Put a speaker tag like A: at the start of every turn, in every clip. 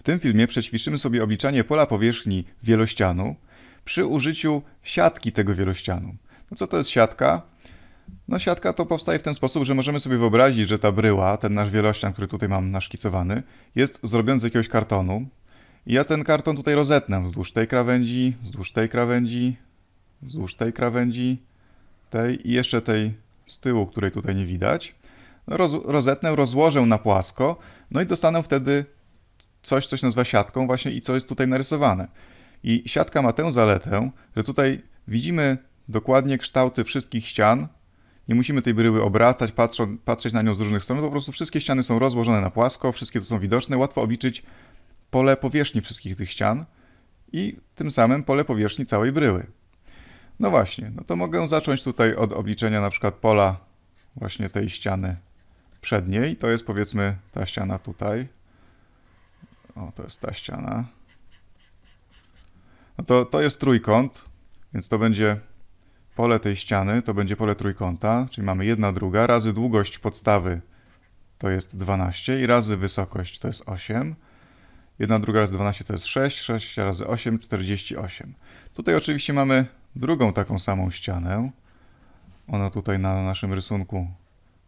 A: W tym filmie przećwiczymy sobie obliczanie pola powierzchni wielościanu przy użyciu siatki tego wielościanu. No co to jest siatka? No siatka to powstaje w ten sposób, że możemy sobie wyobrazić, że ta bryła, ten nasz wielościan, który tutaj mam naszkicowany, jest zrobiony z jakiegoś kartonu. I ja ten karton tutaj rozetnę wzdłuż tej krawędzi, wzdłuż tej krawędzi, wzdłuż tej krawędzi, tej i jeszcze tej z tyłu, której tutaj nie widać. No roz, rozetnę, rozłożę na płasko, no i dostanę wtedy coś, co się nazywa siatką właśnie i co jest tutaj narysowane. I siatka ma tę zaletę, że tutaj widzimy dokładnie kształty wszystkich ścian, nie musimy tej bryły obracać, patrzą, patrzeć na nią z różnych stron, no po prostu wszystkie ściany są rozłożone na płasko, wszystkie tu są widoczne, łatwo obliczyć pole powierzchni wszystkich tych ścian i tym samym pole powierzchni całej bryły. No właśnie, no to mogę zacząć tutaj od obliczenia na przykład pola właśnie tej ściany przedniej, to jest powiedzmy ta ściana tutaj, o, to jest ta ściana. No to, to jest trójkąt, więc to będzie pole tej ściany, to będzie pole trójkąta, czyli mamy jedna druga, razy długość podstawy to jest 12 i razy wysokość to jest 8. jedna druga razy 12 to jest 6, 6 razy 8, 48. Tutaj oczywiście mamy drugą taką samą ścianę. Ona tutaj na naszym rysunku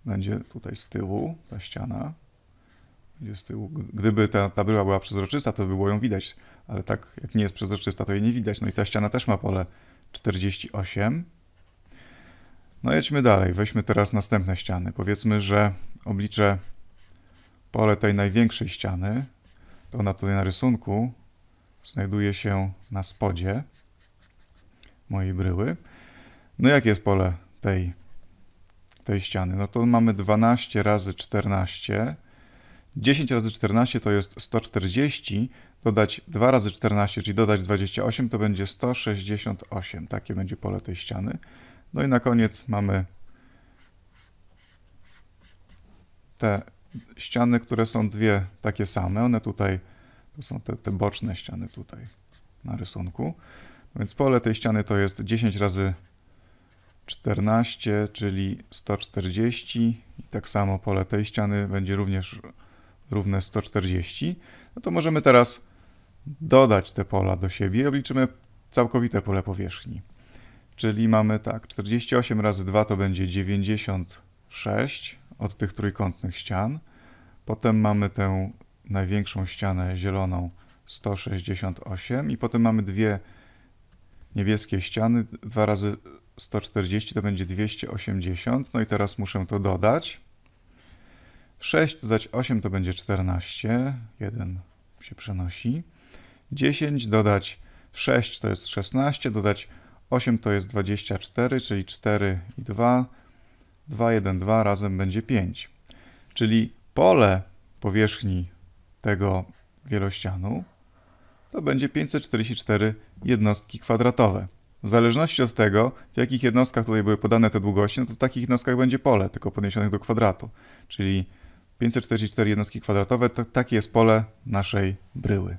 A: będzie tutaj z tyłu, ta ściana tyłu. Gdyby ta, ta bryła była przezroczysta, to by było ją widać, ale tak jak nie jest przezroczysta, to jej nie widać. No i ta ściana też ma pole 48. No jedźmy dalej, weźmy teraz następne ściany. Powiedzmy, że obliczę pole tej największej ściany. To ona tutaj na rysunku znajduje się na spodzie mojej bryły. No jakie jest pole tej, tej ściany? No to mamy 12 razy 14 10 razy 14 to jest 140, dodać 2 razy 14, czyli dodać 28, to będzie 168. Takie będzie pole tej ściany. No i na koniec mamy te ściany, które są dwie takie same. One tutaj, to są te, te boczne ściany tutaj na rysunku. No więc pole tej ściany to jest 10 razy 14, czyli 140 i tak samo pole tej ściany będzie również równe 140, no to możemy teraz dodać te pola do siebie i obliczymy całkowite pole powierzchni. Czyli mamy tak, 48 razy 2 to będzie 96 od tych trójkątnych ścian. Potem mamy tę największą ścianę zieloną 168 i potem mamy dwie niebieskie ściany, 2 razy 140 to będzie 280. No i teraz muszę to dodać. 6 dodać 8 to będzie 14, 1 się przenosi. 10 dodać 6 to jest 16, dodać 8 to jest 24, czyli 4 i 2, 2, 1, 2 razem będzie 5. Czyli pole powierzchni tego wielościanu to będzie 544 jednostki kwadratowe. W zależności od tego, w jakich jednostkach tutaj były podane te długości, no to w takich jednostkach będzie pole, tylko podniesionych do kwadratu. Czyli 544 jednostki kwadratowe, to takie jest pole naszej bryły.